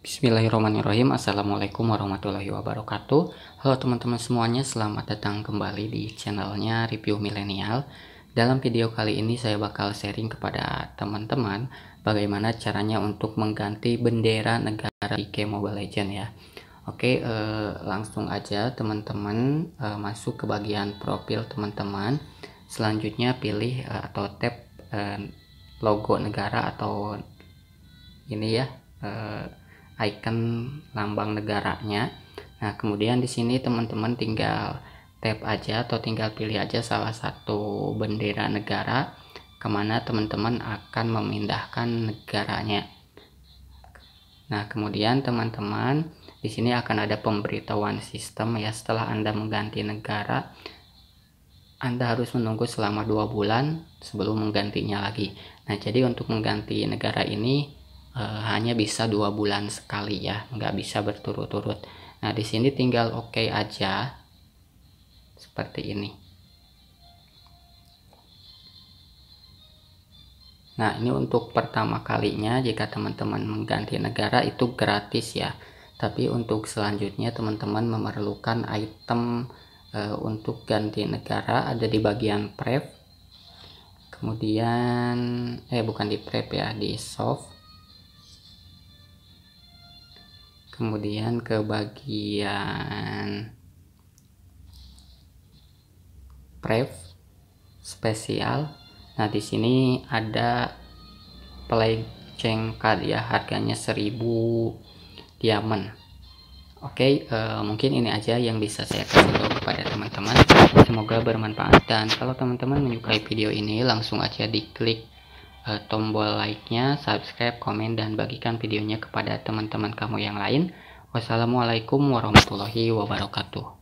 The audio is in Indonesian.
Bismillahirrahmanirrahim Assalamualaikum warahmatullahi wabarakatuh Halo teman-teman semuanya Selamat datang kembali di channelnya Review Milenial Dalam video kali ini saya bakal sharing kepada teman-teman Bagaimana caranya untuk mengganti bendera negara di game Mobile Legends ya Oke eh, langsung aja teman-teman eh, masuk ke bagian profil teman-teman Selanjutnya pilih eh, atau tap eh, logo negara atau ini ya eh, icon lambang negaranya. Nah, kemudian di sini teman-teman tinggal tap aja atau tinggal pilih aja salah satu bendera negara kemana teman-teman akan memindahkan negaranya. Nah, kemudian teman-teman di sini akan ada pemberitahuan sistem ya setelah Anda mengganti negara anda harus menunggu selama dua bulan sebelum menggantinya lagi. Nah, jadi untuk mengganti negara ini uh, hanya bisa dua bulan sekali ya nggak bisa berturut-turut nah di sini tinggal oke okay aja seperti ini nah ini untuk pertama kalinya jika teman-teman mengganti negara itu gratis ya tapi untuk selanjutnya teman-teman memerlukan item e, untuk ganti negara ada di bagian prep kemudian eh bukan di prep ya di soft kemudian ke bagian prev spesial nah di sini ada play card ya harganya 1000 diamond oke okay, uh, eh, mungkin ini aja yang bisa saya kasih tahu kepada teman-teman semoga bermanfaat dan kalau teman-teman menyukai video ini langsung aja diklik uh, tombol like-nya, subscribe, komen, dan bagikan videonya kepada teman-teman kamu yang lain. Wassalamualaikum warahmatullahi wabarakatuh.